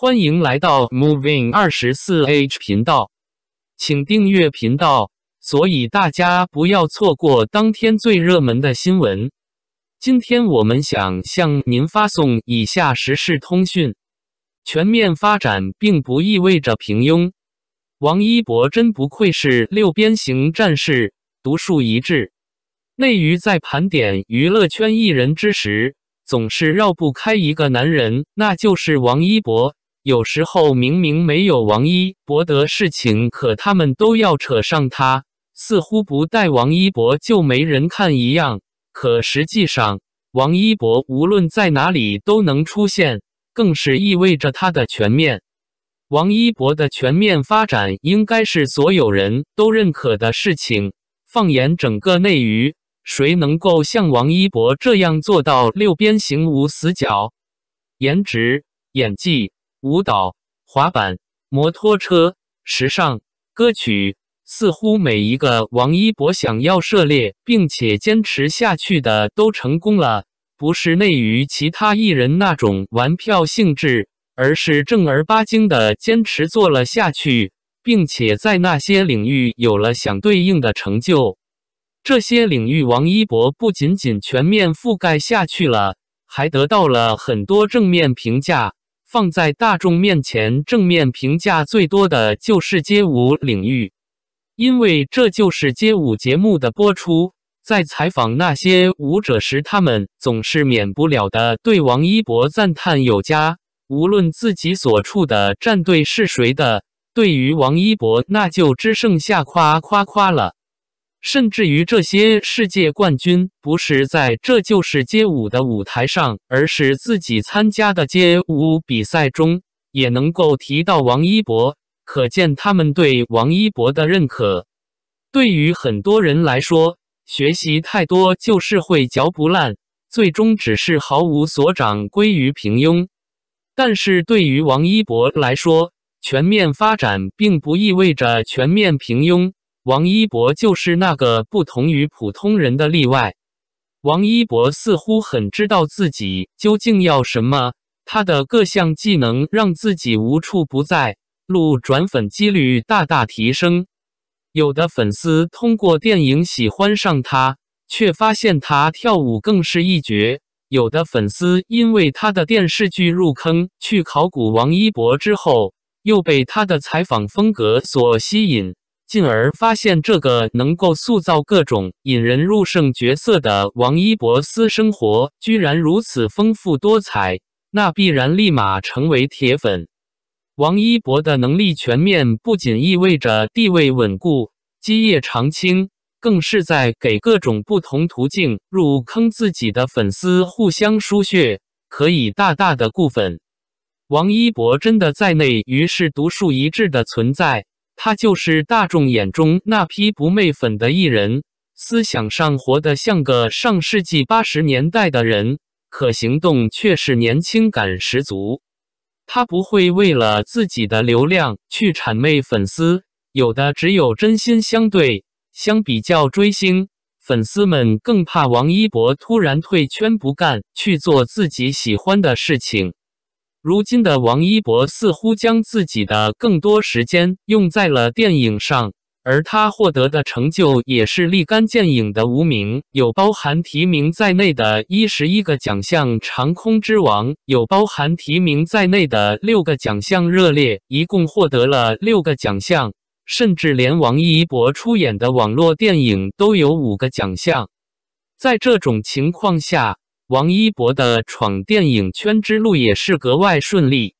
欢迎来到 Moving 二十四 H 频道，请订阅频道，所以大家不要错过当天最热门的新闻。今天我们想向您发送以下时事通讯：全面发展并不意味着平庸。王一博真不愧是六边形战士，独树一帜。内娱在盘点娱乐圈艺人之时，总是绕不开一个男人，那就是王一博。有时候明明没有王一博的事情，可他们都要扯上他，似乎不带王一博就没人看一样。可实际上，王一博无论在哪里都能出现，更是意味着他的全面。王一博的全面发展应该是所有人都认可的事情。放眼整个内娱，谁能够像王一博这样做到六边形无死角？颜值、演技。舞蹈、滑板、摩托车、时尚、歌曲，似乎每一个王一博想要涉猎并且坚持下去的都成功了。不是内娱于其他艺人那种玩票性质，而是正儿八经的坚持做了下去，并且在那些领域有了相对应的成就。这些领域，王一博不仅仅全面覆盖下去了，还得到了很多正面评价。放在大众面前正面评价最多的就是街舞领域，因为这就是街舞节目的播出。在采访那些舞者时，他们总是免不了的对王一博赞叹有加。无论自己所处的战队是谁的，对于王一博，那就只剩下夸夸夸了。甚至于这些世界冠军，不是在这就是街舞的舞台上，而是自己参加的街舞比赛中，也能够提到王一博，可见他们对王一博的认可。对于很多人来说，学习太多就是会嚼不烂，最终只是毫无所长，归于平庸。但是对于王一博来说，全面发展并不意味着全面平庸。王一博就是那个不同于普通人的例外。王一博似乎很知道自己究竟要什么，他的各项技能让自己无处不在，路转粉几率大大提升。有的粉丝通过电影喜欢上他，却发现他跳舞更是一绝；有的粉丝因为他的电视剧入坑，去考古王一博之后，又被他的采访风格所吸引。进而发现这个能够塑造各种引人入胜角色的王一博私生活居然如此丰富多彩，那必然立马成为铁粉。王一博的能力全面，不仅意味着地位稳固、基业长青，更是在给各种不同途径入坑自己的粉丝互相输血，可以大大的固粉。王一博真的在内娱是独树一帜的存在。他就是大众眼中那批不媚粉的艺人，思想上活得像个上世纪八十年代的人，可行动却是年轻感十足。他不会为了自己的流量去谄媚粉丝，有的只有真心相对。相比较追星，粉丝们更怕王一博突然退圈不干，去做自己喜欢的事情。如今的王一博似乎将自己的更多时间用在了电影上，而他获得的成就也是立竿见影的。无名有包含提名在内的11个奖项，《长空之王》有包含提名在内的6个奖项，热烈一共获得了6个奖项，甚至连王一博出演的网络电影都有5个奖项。在这种情况下，王一博的闯电影圈之路也是格外顺利。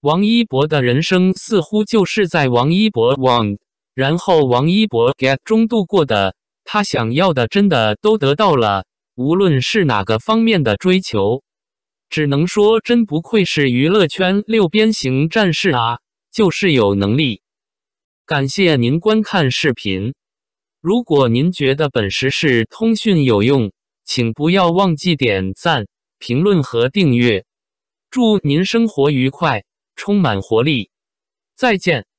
王一博的人生似乎就是在王一博 want，然后王一博 get 中度过的。他想要的真的都得到了，无论是哪个方面的追求，只能说真不愧是娱乐圈六边形战士啊！就是有能力。感谢您观看视频。如果您觉得本时事通讯有用。请不要忘记点赞、评论和订阅。祝您生活愉快，充满活力！再见。